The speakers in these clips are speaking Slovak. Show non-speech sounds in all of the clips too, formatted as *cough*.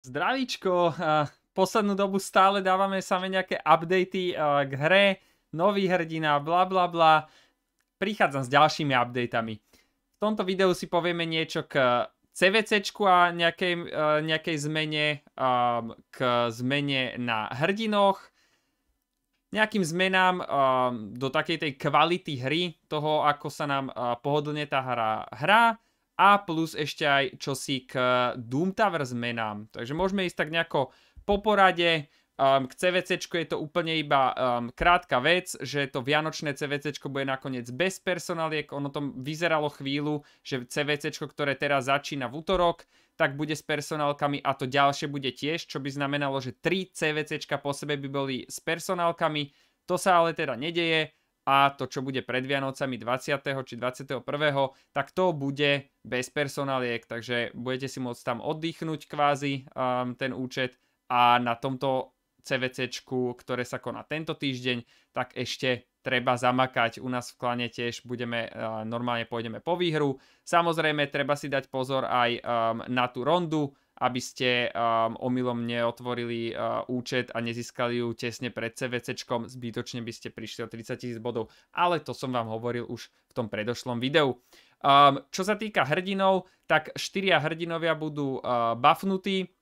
Zdravíčko, poslednú dobu stále dávame same nejaké updaty e, k hre, nový hrdina, bla bla bla. Prichádzam s ďalšími updatami. V tomto videu si povieme niečo k CVC a nejakej, e, nejakej zmene, um, k zmene na hrdinoch, nejakým zmenám um, do takej tej kvality hry, toho ako sa nám e, pohodlne tá hra hrá a plus ešte aj čosi k Doom Tower zmenám. Takže môžeme ísť tak nejako po porade. Um, k CVC je to úplne iba um, krátka vec, že to vianočné CVC bude nakoniec bez personáliek. Ono tom vyzeralo chvíľu, že CVC, ktoré teraz začína v útorok, tak bude s personálkami a to ďalšie bude tiež, čo by znamenalo, že 3 CVC po sebe by boli s personálkami. To sa ale teda nedeje a to, čo bude pred Vianocami 20. či 21. tak to bude bez personáliek. takže budete si môcť tam oddychnúť kvázi um, ten účet a na tomto CVC, ktoré sa koná tento týždeň, tak ešte treba zamakať. U nás v klane tiež budeme, uh, normálne pôjdeme po výhru. Samozrejme, treba si dať pozor aj um, na tú rondu, aby ste um, omylom neotvorili uh, účet a nezískali ju tesne pred CVCčkom, zbytočne by ste prišli o 30 tisíc bodov, ale to som vám hovoril už v tom predošlom videu. Um, čo sa týka hrdinov, tak štyria hrdinovia budú uh, buffnutí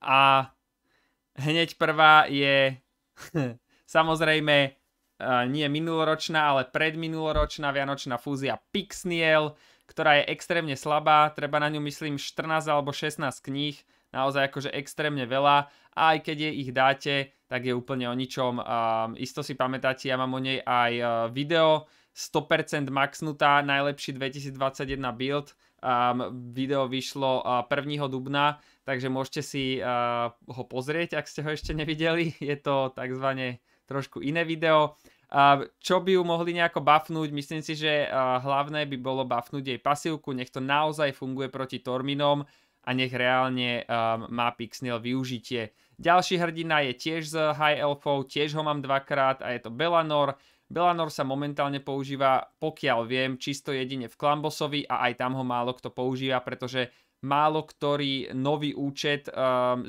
a hneď prvá je *laughs* samozrejme uh, nie minuloročná, ale predminuloročná vianočná fúzia Pixniel, ktorá je extrémne slabá, treba na ňu myslím 14 alebo 16 kníh, naozaj akože extrémne veľa a aj keď je ich dáte, tak je úplne o ničom. Um, isto si pamätáte, ja mám o nej aj uh, video, 100% maxnutá, najlepší 2021 build. Um, video vyšlo uh, e, 1. dubna, takže môžete si uh, ho pozrieť, ak ste ho ešte nevideli. *laughs* Je to takzvané trošku iné video. Čo by ju mohli nejako buffnúť? Myslím si, že hlavné by bolo buffnúť jej pasívku, nech to naozaj funguje proti Torminom a nech reálne má Pixnil využitie. Ďalší hrdina je tiež z High Elfov, tiež ho mám dvakrát a je to Belanor. Belanor sa momentálne používa, pokiaľ viem, čisto jedine v Klambosovi a aj tam ho málo kto používa, pretože málo ktorý nový účet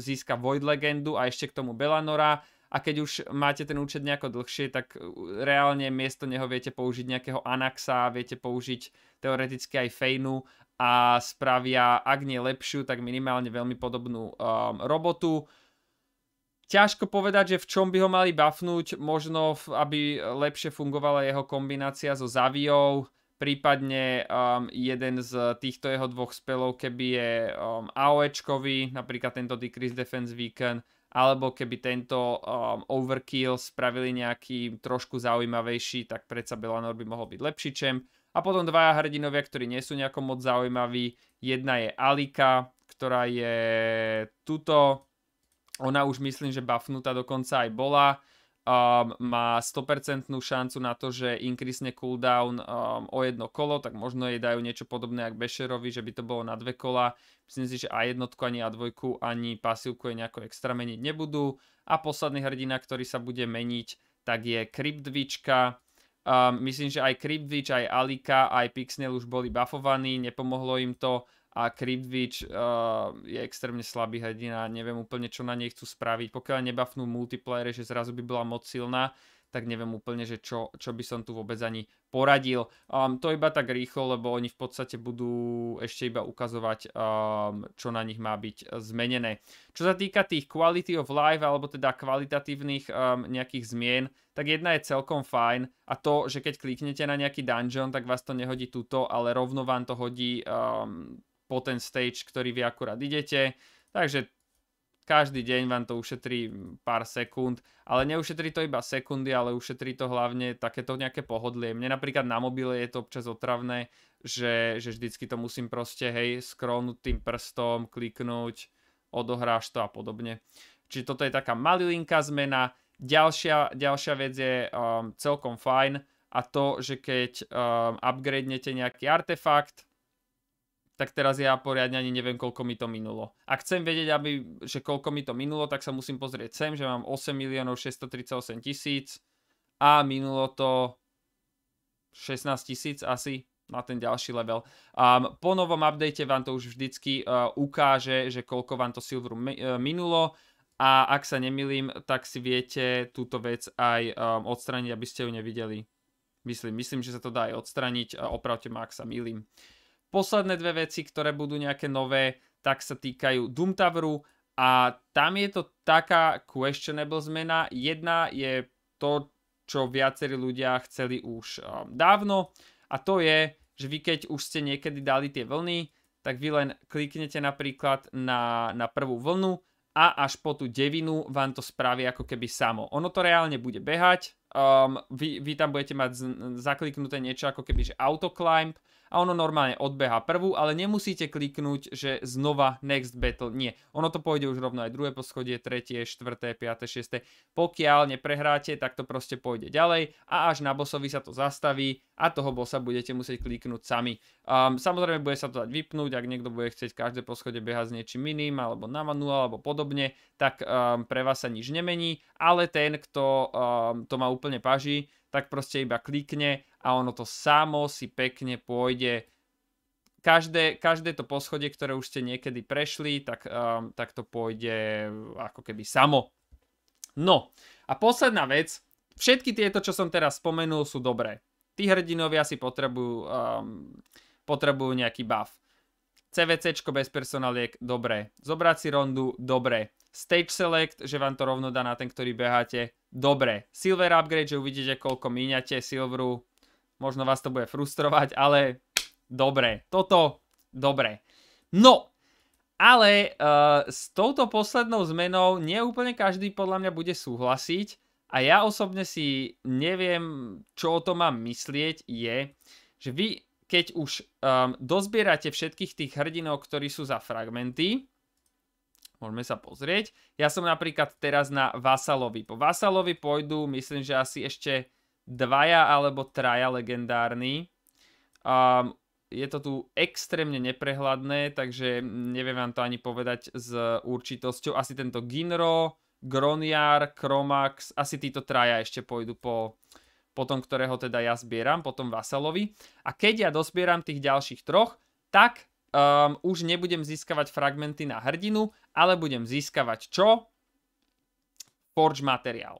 získa Void Legendu a ešte k tomu Belanora a keď už máte ten účet nejako dlhšie, tak uh, reálne miesto neho viete použiť nejakého Anaxa, viete použiť teoreticky aj Fejnu a spravia, ak nie lepšiu, tak minimálne veľmi podobnú um, robotu. Ťažko povedať, že v čom by ho mali bafnúť, možno aby lepšie fungovala jeho kombinácia so Zaviou, prípadne um, jeden z týchto jeho dvoch spelov, keby je um, AOEčkový, napríklad tento Decrease Defense Weekend, alebo keby tento um, overkill spravili nejaký trošku zaujímavejší, tak predsa Belanor by mohol byť lepší čem. A potom dvaja hrdinovia, ktorí nie sú nejako moc zaujímaví. Jedna je Alika, ktorá je tuto. Ona už myslím, že buffnutá dokonca aj bola um, má 100% šancu na to, že inkrisne cooldown um, o jedno kolo, tak možno jej dajú niečo podobné ako Bešerovi, že by to bolo na dve kola. Myslím si, že a jednotku ani A2, ani pasívku je nejako extra meniť nebudú. A posledný hrdina, ktorý sa bude meniť, tak je Cryptvička. Um, myslím, že aj Cryptvič, aj Alika, aj Pixnel už boli buffovaní, nepomohlo im to a Kripvič uh, je extrémne slabý hrdina, neviem úplne, čo na nej chcú spraviť. Pokiaľ nebafnú multiplayer, že zrazu by bola moc silná, tak neviem úplne, že čo, čo by som tu vôbec ani poradil. Um, to iba tak rýchlo, lebo oni v podstate budú ešte iba ukazovať, um, čo na nich má byť zmenené. Čo sa týka tých quality of life, alebo teda kvalitatívnych um, nejakých zmien, tak jedna je celkom fajn a to, že keď kliknete na nejaký dungeon, tak vás to nehodí tuto, ale rovno vám to hodí um, po ten stage, ktorý vy akurát idete. Takže každý deň vám to ušetrí pár sekúnd, ale neušetrí to iba sekundy, ale ušetrí to hlavne takéto nejaké pohodlie. Mne napríklad na mobile je to občas otravné, že, že vždycky to musím proste, hej, skrónuť tým prstom, kliknúť, odohráš to a podobne. Čiže toto je taká malilinka zmena. Ďalšia, ďalšia vec je um, celkom fajn a to, že keď um, upgradenete nejaký artefakt, tak teraz ja poriadne ani neviem, koľko mi to minulo. A chcem vedieť, aby, že koľko mi to minulo, tak sa musím pozrieť sem, že mám 8 miliónov 638 tisíc a minulo to 16 tisíc asi na ten ďalší level. Um, po novom update vám to už vždycky uh, ukáže, že koľko vám to Silveru mi, uh, minulo a ak sa nemilím, tak si viete túto vec aj um, e, odstraniť, aby ste ju nevideli. Myslím, myslím, že sa to dá aj odstraniť, opravte ma, ak sa milím. Posledné dve veci, ktoré budú nejaké nové, tak sa týkajú Doomtavru a tam je to taká questionable zmena. Jedna je to, čo viacerí ľudia chceli už eh, dávno a to je, že vy keď už ste niekedy dali tie vlny, tak vy len kliknete napríklad na, na prvú vlnu a až po tú devinu vám to spraví ako keby samo. Ono to reálne bude behať, um, vy, vy tam budete mať z, zakliknuté niečo ako keby, že autoclimb a ono normálne odbeha prvú, ale nemusíte kliknúť, že znova next battle, nie. Ono to pôjde už rovno aj druhé poschodie, tretie, štvrté, piaté, šiesté. Pokiaľ neprehráte, tak to proste pôjde ďalej a až na bosovi sa to zastaví a toho bossa budete musieť kliknúť sami. Um, samozrejme bude sa to dať vypnúť, ak niekto bude chcieť každé poschode behať s niečím iným alebo na manuál alebo podobne, tak um, pre vás sa nič nemení, ale ten, kto um, to má úplne paží, tak proste iba klikne a ono to samo si pekne pôjde každé, každé to poschodie, ktoré už ste niekedy prešli, tak, um, tak to pôjde hm, ako keby samo. No a posledná vec, všetky tieto, čo som teraz spomenul, sú dobré. Tí hrdinovia si potrebujú um, potrebujú nejaký buff. CVC bez personáliek dobre. Zobrať si rondu, dobre. Stage select, že vám to rovno dá na ten, ktorý beháte, dobre. Silver upgrade, že uvidíte, koľko míňate silveru. Možno vás to bude frustrovať, ale dobre. Toto, dobre. No, ale uh, s touto poslednou zmenou neúplne každý podľa mňa bude súhlasiť a ja osobne si neviem, čo o tom mám myslieť, je, že vy keď už um, dozbierate všetkých tých hrdinov, ktorí sú za fragmenty, môžeme sa pozrieť. Ja som napríklad teraz na Vasalovi. Po Vasalovi pôjdu, myslím, že asi ešte dvaja alebo traja legendárni. Um, je to tu extrémne neprehľadné, takže neviem vám to ani povedať s určitosťou. Asi tento Ginro, Groniar, Chromax, asi títo traja ešte pôjdu po potom ktorého teda ja zbieram, potom Vasalovi. A keď ja dozbieram tých ďalších troch, tak um, už nebudem získavať fragmenty na hrdinu, ale budem získavať čo? Forge materiál.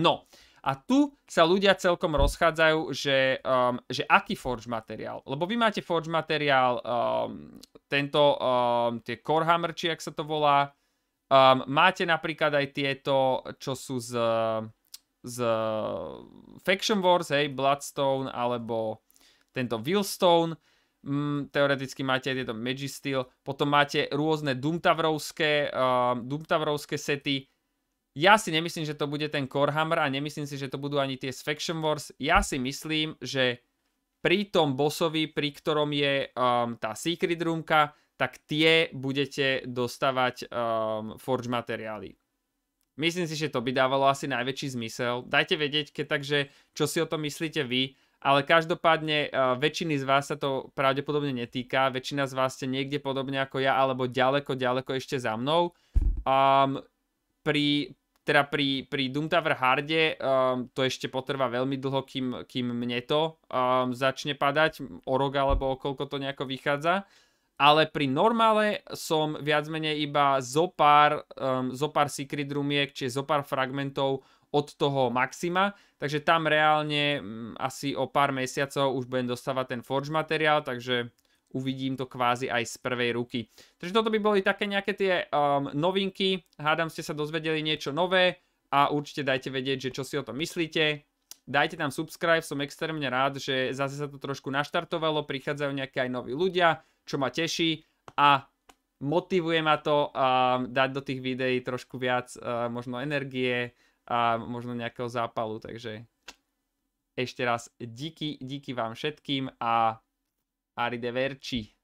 No, a tu sa ľudia celkom rozchádzajú, že, um, že aký forge materiál. Lebo vy máte forge materiál, um, tento, um, tie corehammer, či ak sa to volá. Um, máte napríklad aj tieto, čo sú z... Uh, z eh, Faction Wars, hej, Bloodstone alebo tento Willstone. Mm, teoreticky máte aj tieto Magisteel, potom máte rôzne Doomtavrovské, uh, eh, Doomtavrovské sety. Ja si nemyslím, že to bude ten Corehammer a nemyslím si, že to budú ani tie z Faction Wars. Ja si myslím, že pri tom bossovi, pri ktorom je um, tá Secret Roomka, tak tie budete dostávať um, forge materiály. Myslím si, že to by dávalo asi najväčší zmysel. Dajte vedieť, keď takže, čo si o tom myslíte vy. Ale každopádne eh, väčšiny z vás sa to pravdepodobne netýka. Väčšina z vás ste niekde podobne ako ja, alebo ďaleko, ďaleko ešte za mnou. Um, pri, teda pri, pri Harde um, to ešte potrvá veľmi dlho, kým, kým mne to um, začne padať. O rok alebo o koľko to nejako vychádza ale pri normále som viac menej iba zo pár, um, zo pár secret roomiek, čiže zo pár fragmentov od toho maxima, takže tam reálne um, asi o pár mesiacov už budem dostávať ten forge materiál, takže uvidím to kvázi aj z prvej ruky. Takže toto by boli také nejaké tie um, novinky, hádam ste sa dozvedeli niečo nové a určite dajte vedieť, že čo si o tom myslíte, dajte tam subscribe, som extrémne rád, že zase sa to trošku naštartovalo, prichádzajú nejaké aj noví ľudia, čo ma teší a motivuje ma to ehm, dať do tých videí trošku viac ehm, možno energie a možno nejakého zápalu, takže ešte raz díky, díky vám všetkým a arrivederci. Verči.